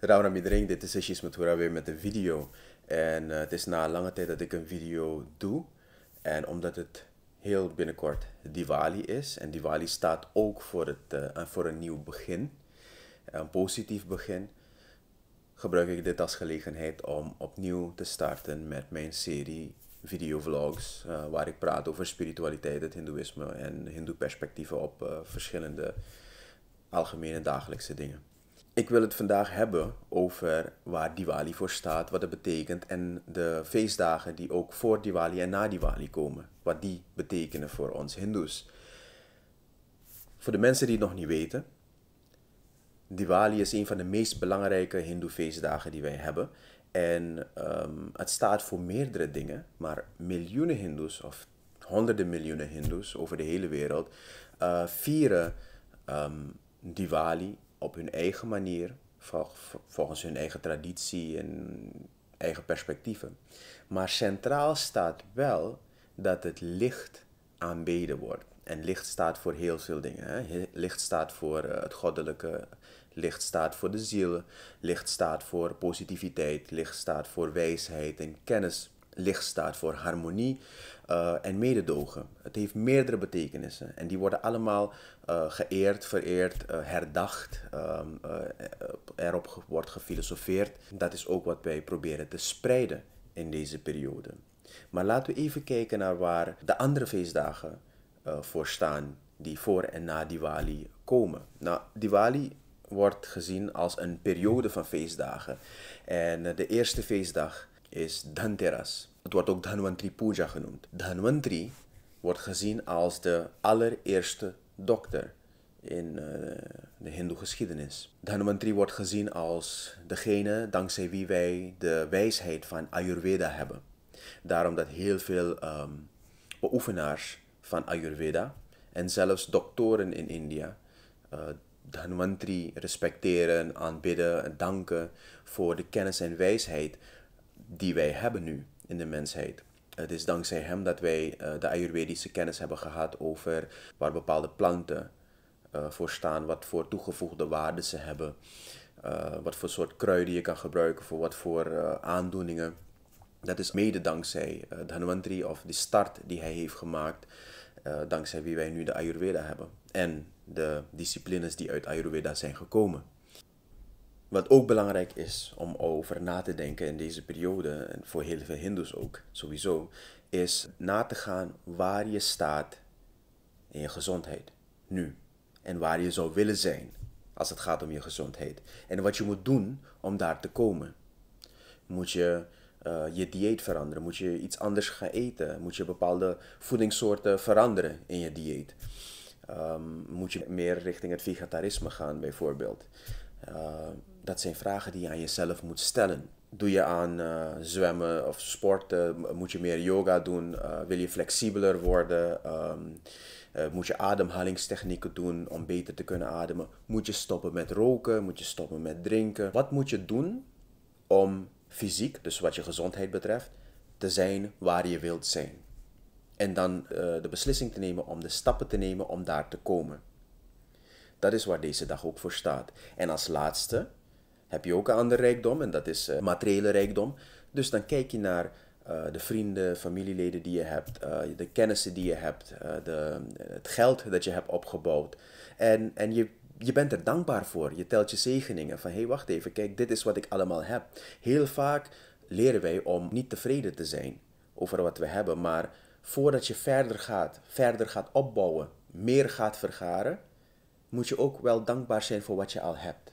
Ram Iedereen, dit is Sessies met weer met een video. En eh, het is na lange tijd dat ik een video doe. En omdat het heel binnenkort Diwali is. En Diwali staat ook voor, het, uh, voor een nieuw begin. Een positief begin. Gebruik ik dit als gelegenheid om opnieuw te starten met mijn serie videovlogs. Uh, waar ik praat over spiritualiteit, het hindoeïsme en hindoe perspectieven op verschillende algemene dagelijkse dingen. Ik wil het vandaag hebben over waar Diwali voor staat, wat het betekent en de feestdagen die ook voor Diwali en na Diwali komen, wat die betekenen voor ons Hindoes. Voor de mensen die het nog niet weten, Diwali is een van de meest belangrijke Hindoe feestdagen die wij hebben. En ehm, het staat voor meerdere dingen, maar miljoenen Hindoes of honderden miljoenen Hindoes over de hele wereld eh, vieren ehm, Diwali op hun eigen manier, volgens hun eigen traditie en eigen perspectieven. Maar centraal staat wel dat het licht aanbeden wordt. En licht staat voor heel veel dingen. Hè? Licht staat voor eh, het goddelijke, licht staat voor de ziel, licht staat voor positiviteit, licht staat voor wijsheid en kennis licht staat voor harmonie eh, en mededogen. Het heeft meerdere betekenissen en die worden allemaal eh, geëerd, vereerd, eh, herdacht. Ehm, erop wordt gefilosofeerd. Dat is ook wat wij proberen te spreiden in deze periode. Maar laten we even kijken naar waar de andere feestdagen voor staan die voor en na Diwali komen. Nou, Diwali wordt gezien als een periode van feestdagen. En de eerste feestdag is Dhanteras. Het wordt ook Dhanwantri Puja genoemd. Dhanwantri wordt gezien als de allereerste dokter in eh, de hindoe geschiedenis. Dhanwantri wordt gezien als degene dankzij wie wij de wijsheid van Ayurveda hebben. Daarom dat heel veel ehm, beoefenaars van Ayurveda en zelfs doktoren in India uh, Dhanwantri respecteren, aanbidden en danken voor de kennis en wijsheid die wij hebben nu in de mensheid. Het is dankzij hem dat wij eh, de Ayurvedische kennis hebben gehad over waar bepaalde planten eh, voor staan, wat voor toegevoegde waarden ze hebben, eh, wat voor soort kruiden je kan gebruiken, voor wat voor aandoeningen. Dat is mede dankzij uh, of de start die hij heeft gemaakt, dankzij wie wij nu de Ayurveda hebben en de disciplines die uit Ayurveda zijn gekomen. Wat ook belangrijk is om over na te denken in deze periode, en voor heel veel Hindoes ook sowieso, is na te gaan waar je staat in je gezondheid nu. En waar je zou willen zijn als het gaat om je gezondheid. En wat je moet doen om daar te komen. Moet je eh, je dieet veranderen? Moet je iets anders gaan eten? Moet je bepaalde voedingssoorten veranderen in je dieet? Ehm, moet je meer richting het vegetarisme gaan, bijvoorbeeld? Eh, dat zijn vragen die je aan jezelf moet stellen. Doe je aan eh, zwemmen of sporten? Moet je meer yoga doen? Eh, wil je flexibeler worden? Ehm, moet je ademhalingstechnieken doen om beter te kunnen ademen? Moet je stoppen met roken? Moet je stoppen met drinken? Wat moet je doen om fysiek, dus wat je gezondheid betreft, te zijn waar je wilt zijn? En dan de beslissing te nemen om de stappen te nemen om daar te komen. Dat is waar deze dag ook voor staat. En als laatste heb je ook een ander rijkdom en dat is uh, materiële rijkdom. Dus dan kijk je naar eh, de vrienden, familieleden die je hebt, eh, de kennissen die je hebt, de, het geld dat je hebt opgebouwd. En, en je, je bent er dankbaar voor. Je telt je zegeningen van hé hey, wacht even, kijk dit is wat ik allemaal heb. Heel vaak leren wij om niet tevreden te zijn over wat we hebben, maar voordat je verder gaat, verder gaat opbouwen, meer gaat vergaren, moet je ook wel dankbaar zijn voor wat je al hebt.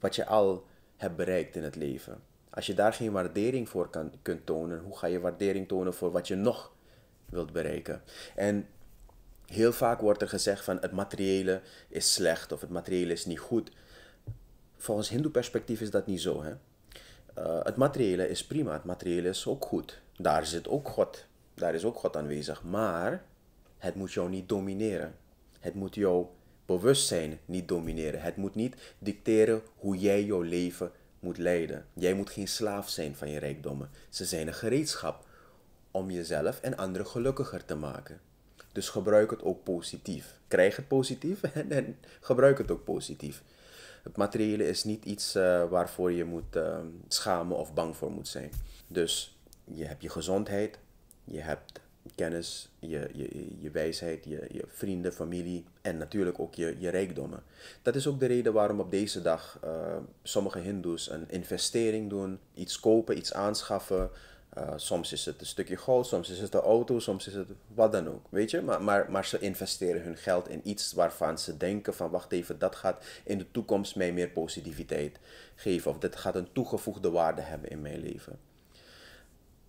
Wat je al hebt bereikt in het leven. Als je daar geen waardering voor kan, kunt tonen, hoe ga je waardering tonen voor wat je nog wilt bereiken? En heel vaak wordt er gezegd van het materiële is slecht of het materiële is niet goed. Volgens Hindoe perspectief is dat niet zo. Hè? Eh, het materiële is prima, het materiële is ook goed. Daar zit ook God, daar is ook God aanwezig. Maar het moet jou niet domineren. Het moet jou bewustzijn niet domineren. Het moet niet dicteren hoe jij jouw leven moet leiden. Jij moet geen slaaf zijn van je rijkdommen. Ze zijn een gereedschap om jezelf en anderen gelukkiger te maken. Dus gebruik het ook positief. Krijg het positief en, gebruik het ook positief. Het materiële is niet iets eh, waarvoor je moet eh, schamen of bang voor moet zijn. Dus je hebt je gezondheid, je hebt kennis, je, je, je wijsheid, je, je vrienden, familie en natuurlijk ook je, je rijkdommen. Dat is ook de reden waarom op deze dag eh, sommige Hindoes een investering doen, iets kopen, iets aanschaffen. Eh, soms is het een stukje goud, soms is het een auto, soms is het wat dan ook. Weet je, maar, maar, maar ze investeren hun geld in iets waarvan ze denken van wacht even, dat gaat in de toekomst mij meer positiviteit geven. Of dat gaat een toegevoegde waarde hebben in mijn leven.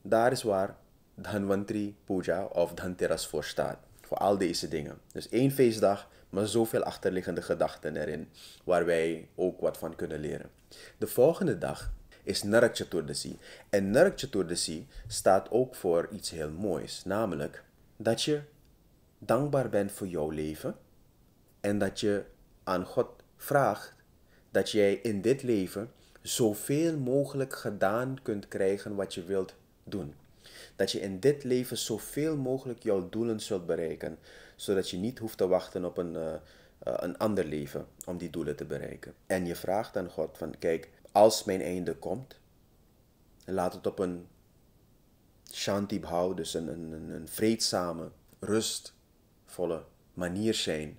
Daar is waar Dhanwantri Puja of Dhanteras voor staat. Voor al deze dingen. Dus één feestdag, maar zoveel achterliggende gedachten erin, waar wij ook wat van kunnen leren. De volgende dag is Narak En Narak staat ook voor iets heel moois, namelijk dat je dankbaar bent voor jouw leven en dat je aan God vraagt dat jij in dit leven zoveel mogelijk gedaan kunt krijgen wat je wilt doen dat je in dit leven zoveel mogelijk jouw doelen zult bereiken, zodat je niet hoeft te wachten op een, eh, eh, een ander leven om die doelen te bereiken. En je vraagt aan God van, kijk, als mijn einde komt, laat het op een shanti bhau, dus een, een, een vreedzame, rustvolle manier zijn.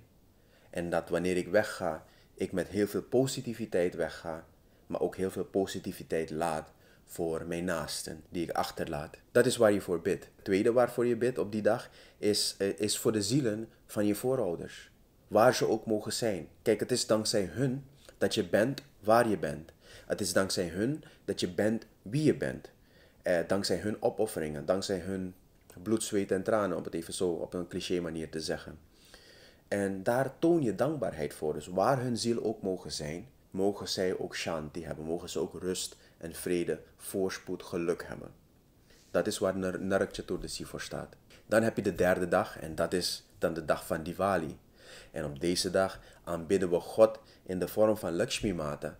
En dat wanneer ik wegga, ik met heel veel positiviteit wegga, maar ook heel veel positiviteit laat, voor mijn naasten die ik achterlaat. Dat is waar je voor bidt. Het tweede waarvoor je bidt op die dag is, eh, is voor de zielen van je voorouders. Waar ze ook mogen zijn. Kijk, het is dankzij hun dat je bent waar je bent. Het is dankzij hun dat je bent wie je bent. Eh, dankzij hun opofferingen, dankzij hun bloed, zweet en tranen, om het even zo op een cliché manier te zeggen. En daar toon je dankbaarheid voor. Dus waar hun ziel ook mogen zijn, mogen zij ook shanti hebben, mogen ze ook rust en vrede, voorspoed, geluk hebben. Dat is waar Nar Chaturdashi voor staat. Dan heb je de derde dag en dat is dan de dag van Diwali. En op deze dag aanbidden we God in de vorm van Lakshmi Mata.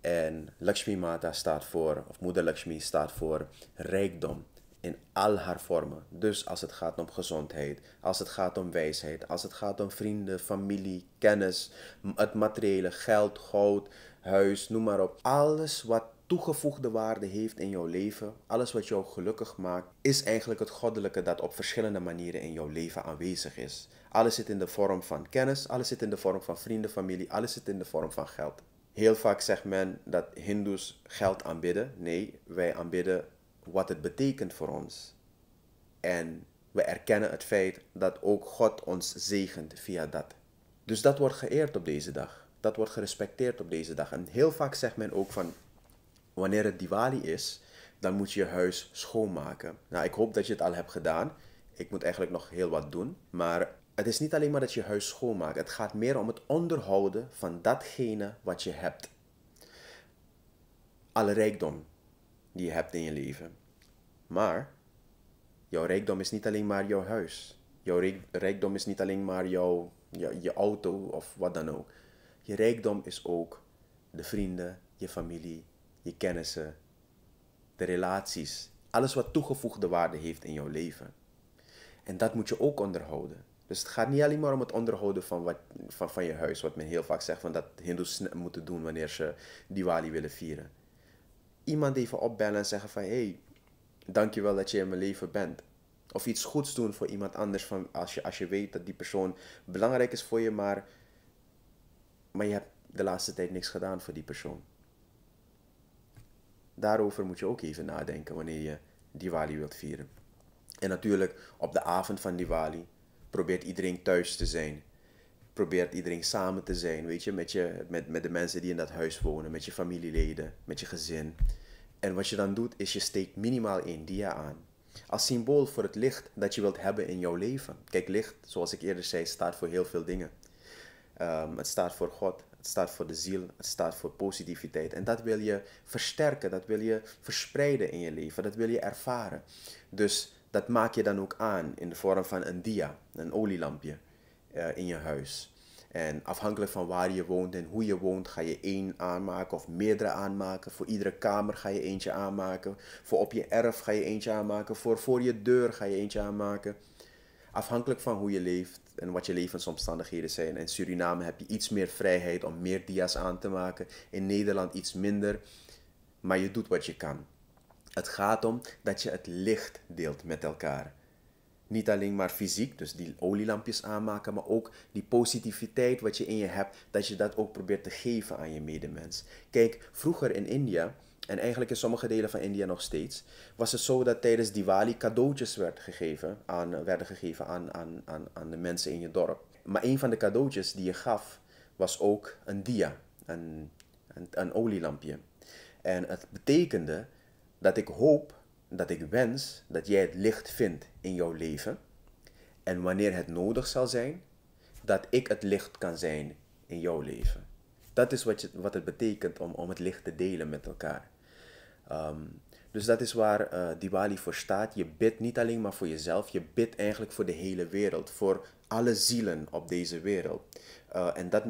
En Lakshmi Mata staat voor, of moeder Lakshmi staat voor rijkdom, in al haar vormen. Dus als het gaat om gezondheid, als het gaat om wijsheid, als het gaat om vrienden, familie, kennis, het materiële, geld, goud, huis, noem maar op. Alles wat toegevoegde waarde heeft in jouw leven, alles wat jou gelukkig maakt, is eigenlijk het goddelijke dat op verschillende manieren in jouw leven aanwezig is. Alles zit in de vorm van kennis, alles zit in de vorm van vrienden, familie, alles zit in de vorm van geld. Heel vaak zegt men dat Hindoes geld aanbidden. Nee, wij aanbidden wat het betekent voor ons. En we erkennen het feit dat ook God ons zegent via dat. Dus dat wordt geëerd op deze dag. Dat wordt gerespecteerd op deze dag. En heel vaak zegt men ook van wanneer het Diwali is, dan moet je je huis schoonmaken. Nou, ik hoop dat je het al hebt gedaan. Ik moet eigenlijk nog heel wat doen. Maar het is niet alleen maar dat je huis schoonmaakt. Het gaat meer om het onderhouden van datgene wat je hebt. Alle rijkdom die je hebt in je leven. Maar jouw rijkdom is niet alleen maar jouw huis. Jouw rijkdom is niet alleen maar jouw, je, je auto of wat dan ook. Je rijkdom is ook de vrienden, je familie, je kennissen, de relaties. Alles wat toegevoegde waarde heeft in jouw leven. En dat moet je ook onderhouden. Dus het gaat niet alleen maar om het onderhouden van, wat, van, van je huis, wat men heel vaak zegt van dat Hindoes moeten doen wanneer ze Diwali willen vieren iemand even opbellen en zeggen van... Hey, dankjewel dat je in mijn leven bent. Of iets goeds doen voor iemand anders van als, je, als je weet dat die persoon belangrijk is voor je, maar, maar je hebt de laatste tijd niks gedaan voor die persoon. Daarover moet je ook even nadenken wanneer je Diwali wilt vieren. En natuurlijk, op de avond van Diwali probeert iedereen thuis te zijn probeert iedereen samen te zijn, weet je, met, je met, met de mensen die in dat huis wonen, met je familieleden, met je gezin. En wat je dan doet, is je steekt minimaal één dia aan. Als symbool voor het licht dat je wilt hebben in jouw leven. Kijk, licht, zoals ik eerder zei, staat voor heel veel dingen. Ehm, het staat voor God, het staat voor de ziel, het staat voor positiviteit. En dat wil je versterken, dat wil je verspreiden in je leven, dat wil je ervaren. Dus dat maak je dan ook aan in de vorm van een dia, een olielampje. Eh, in je huis. En afhankelijk van waar je woont en hoe je woont, ga je één aanmaken of meerdere aanmaken. Voor iedere kamer ga je eentje aanmaken. Voor op je erf ga je eentje aanmaken. Voor voor je deur ga je eentje aanmaken. Afhankelijk van hoe je leeft en wat je levensomstandigheden zijn. In Suriname heb je iets meer vrijheid om meer dia's aan te maken. In Nederland iets minder. Maar je doet wat je kan. Het gaat om dat je het licht deelt met elkaar. Niet alleen maar fysiek, dus die olielampjes aanmaken, maar ook die positiviteit wat je in je hebt, dat je dat ook probeert te geven aan je medemens. Kijk, vroeger in India, en eigenlijk in sommige delen van India nog steeds, was het zo dat tijdens Diwali cadeautjes werd gegeven aan, werden gegeven aan, aan, aan, aan de mensen in je dorp. Maar een van de cadeautjes die je gaf was ook een dia, een, een, een olielampje. En het betekende dat ik hoop dat ik wens dat jij het licht vindt in jouw leven. En wanneer het nodig zal zijn, dat ik het licht kan zijn in jouw leven. Dat is wat, je, wat het betekent om, om het licht te delen met elkaar. Ehm, dus dat is waar uh, Diwali voor staat. Je bidt niet alleen maar voor jezelf, je bidt eigenlijk voor de hele wereld, voor alle zielen op deze wereld. Eh, en dat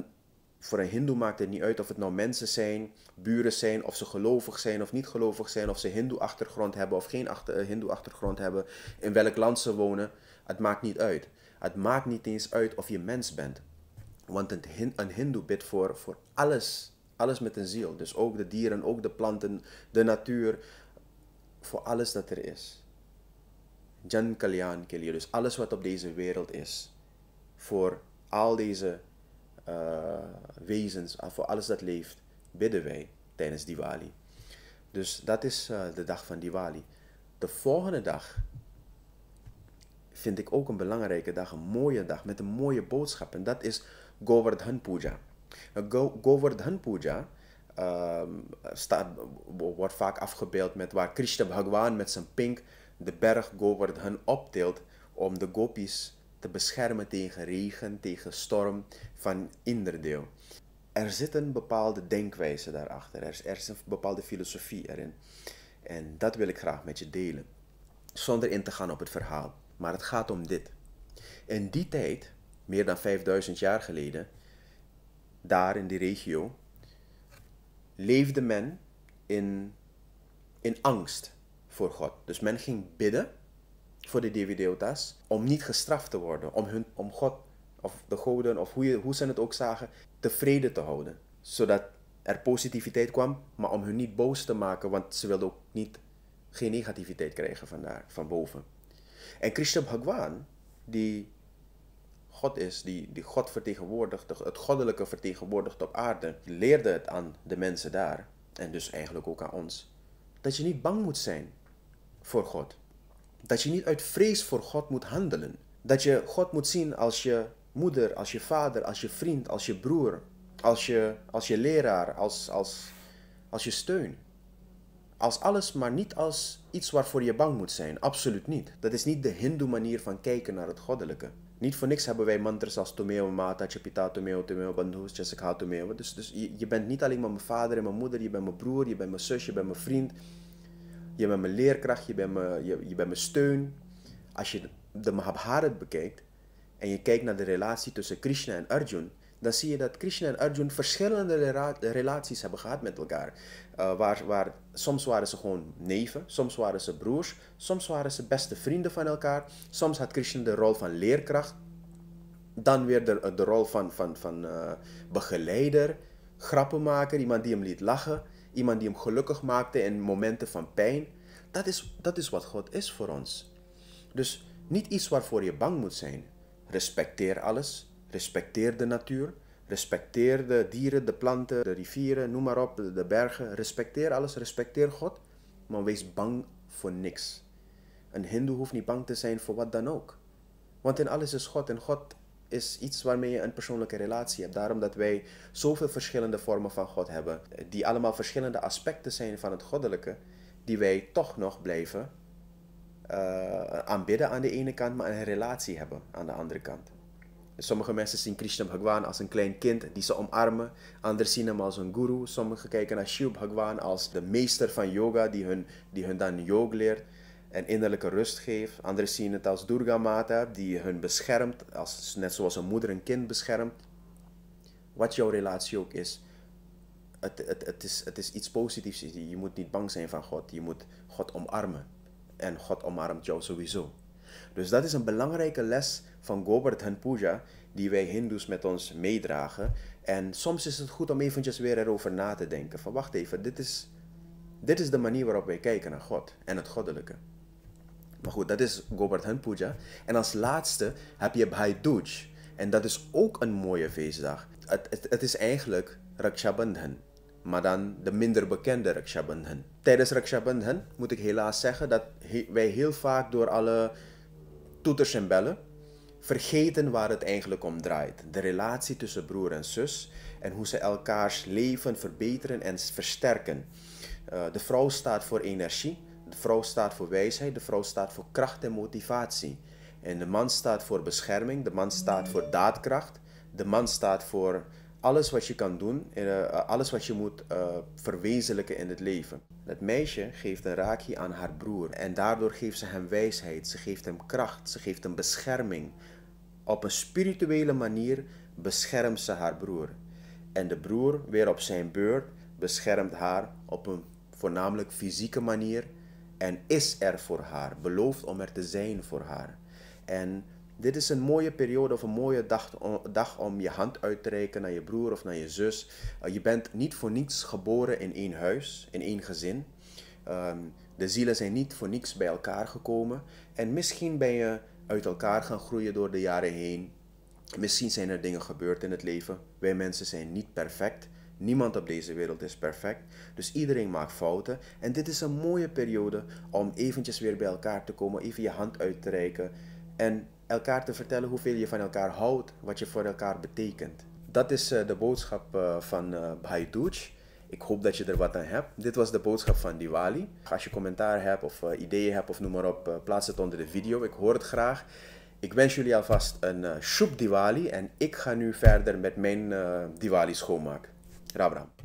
voor een hindoe maakt het niet uit of het nou mensen zijn, buren zijn, of ze gelovig zijn of niet gelovig zijn, of ze hindoe achtergrond hebben of geen achter, eh, hindoe achtergrond hebben, in welk land ze wonen. Het maakt niet uit. Het maakt niet eens uit of je mens bent. Want een, een hindoe bidt voor, voor alles, alles met een ziel. Dus ook de dieren, ook de planten, de natuur, voor alles dat er is. Jan Kalyan Kilje, dus alles wat op deze wereld is. Voor al deze eh, wezens, ah, voor alles dat leeft, bidden wij tijdens Diwali. Dus dat is eh, de dag van Diwali. De volgende dag vind ik ook een belangrijke dag, een mooie dag met een mooie boodschap. En dat is Govardhan Puja. Nou, Go Govardhan Puja ehm, staat, wordt vaak afgebeeld met waar Krishna Bhagwan met zijn pink de berg Govardhan optilt om de gopis te beschermen tegen regen, tegen storm van inderdeel. Er zit een bepaalde denkwijze daarachter. Er, is een bepaalde filosofie erin. En dat wil ik graag met je delen. Zonder in te gaan op het verhaal. Maar het gaat om dit. In die tijd, meer dan 5000 jaar geleden, daar in die regio, leefde men in, in angst voor God. Dus men ging bidden voor de dvd om niet gestraft te worden, om, hun, om God of de goden of hoe, je, hoe ze het ook zagen, tevreden te houden. Zodat er positiviteit kwam, maar om hun niet boos te maken, want ze wilden ook niet, geen negativiteit krijgen van, van boven. En Krishna Bhagwan, die God is, die, die God vertegenwoordigt, het goddelijke vertegenwoordigt op aarde, leerde het aan de mensen daar, en dus eigenlijk ook aan ons, dat je niet bang moet zijn voor God. Dat je niet uit vrees voor God moet handelen. Dat je God moet zien als je moeder, als je vader, als je vriend, als je broer, als je, als je leraar, als, als, als je steun. Als alles, maar niet als iets waarvoor je bang moet zijn. Absoluut niet. Dat is niet de Hindoe manier van kijken naar het goddelijke. Niet voor niks hebben wij mantras als Tomeo Mata, Chapita Tomeo, Tomeo Bandhu, Chasakha Tomeo. Dus, dus je, je bent niet alleen maar mijn vader en mijn moeder, je bent mijn broer, je bent mijn zus, je bent mijn vriend. Je bent mijn leerkracht, je bent mijn, je, je bent mijn steun. Als je de Mahabharata bekijkt en je kijkt naar de relatie tussen Krishna en Arjun, dan zie je dat Krishna en Arjun verschillende relaties hebben gehad met elkaar. Eh, waar, waar, soms waren ze gewoon neven, soms waren ze broers, soms waren ze beste vrienden van elkaar, soms had Krishna de rol van leerkracht, dan weer de, de rol van, van, van uh, begeleider, grappenmaker, iemand die hem liet lachen. Iemand die hem gelukkig maakte in momenten van pijn. Dat is, dat is wat God is voor ons. Dus niet iets waarvoor je bang moet zijn. Respecteer alles. Respecteer de natuur. Respecteer de dieren, de planten, de rivieren, noem maar op, de bergen. Respecteer alles, respecteer God. Maar wees bang voor niks. Een Hindoe hoeft niet bang te zijn voor wat dan ook. Want in alles is God en God is iets waarmee je een persoonlijke relatie hebt. Daarom dat wij zoveel verschillende vormen van God hebben, die allemaal verschillende aspecten zijn van het goddelijke, die wij toch nog blijven eh, aanbidden aan de ene kant, maar een relatie hebben aan de andere kant. Sommige mensen zien Krishna Bhagwan als een klein kind die ze omarmen. Anderen zien hem als een guru. Sommigen kijken naar Shiv Bhagwan als de meester van yoga die hun, die hun dan yoga leert en innerlijke rust geeft. Anderen zien het als Durga Mata die hun beschermt, als, net zoals een moeder een kind beschermt. Wat jouw relatie ook is. Het, het, het, is, het is iets positiefs. Je moet niet bang zijn van God. Je moet God omarmen. En God omarmt jou sowieso. Dus dat is een belangrijke les van Gobert en Puja die wij Hindoes met ons meedragen. En soms is het goed om eventjes weer erover na te denken. Van wacht even, dit is, dit is de manier waarop wij kijken naar God en het goddelijke. Maar goed, dat is Gobardhan Puja. En als laatste heb je Bhai Dooj. En dat is ook een mooie feestdag. Het, het, is eigenlijk Rakshabandhan, Maar dan de minder bekende Rakshabandhan. Tijdens Rakshabandhan moet ik helaas zeggen dat wij heel vaak door alle toeters en bellen vergeten waar het eigenlijk om draait. De relatie tussen broer en zus en hoe ze elkaars leven verbeteren en versterken. Eh, de vrouw staat voor energie de vrouw staat voor wijsheid, de vrouw staat voor kracht en motivatie. En de man staat voor bescherming, de man staat voor daadkracht, de man staat voor alles wat je kan doen, eh, alles wat je moet eh, verwezenlijken in het leven. Het meisje geeft een raakje aan haar broer en daardoor geeft ze hem wijsheid, ze geeft hem kracht, ze geeft hem bescherming. Op een spirituele manier beschermt ze haar broer. En de broer, weer op zijn beurt, beschermt haar op een voornamelijk fysieke manier en is er voor haar, belooft om er te zijn voor haar. En dit is een mooie periode of een mooie dag, om je hand uit te reiken naar je broer of naar je zus. Eh, je bent niet voor niets geboren in één huis, in één gezin. Ehm, de zielen zijn niet voor niets bij elkaar gekomen. En misschien ben je uit elkaar gaan groeien door de jaren heen. Misschien zijn er dingen gebeurd in het leven. Wij mensen zijn niet perfect. Niemand op deze wereld is perfect, dus iedereen maakt fouten. En dit is een mooie periode om eventjes weer bij elkaar te komen, even je hand uit te reiken en elkaar te vertellen hoeveel je van elkaar houdt, wat je voor elkaar betekent. Dat is eh, de boodschap eh, van eh, Bhai Doej. Ik hoop dat je er wat aan hebt. Dit was de boodschap van Diwali. Als je commentaar hebt of ideeën hebt of noem maar op, plaats het onder de video. Ik hoor het graag. Ik wens jullie alvast een uh, Diwali en ik ga nu verder met mijn Diwali schoonmaken. Dobra.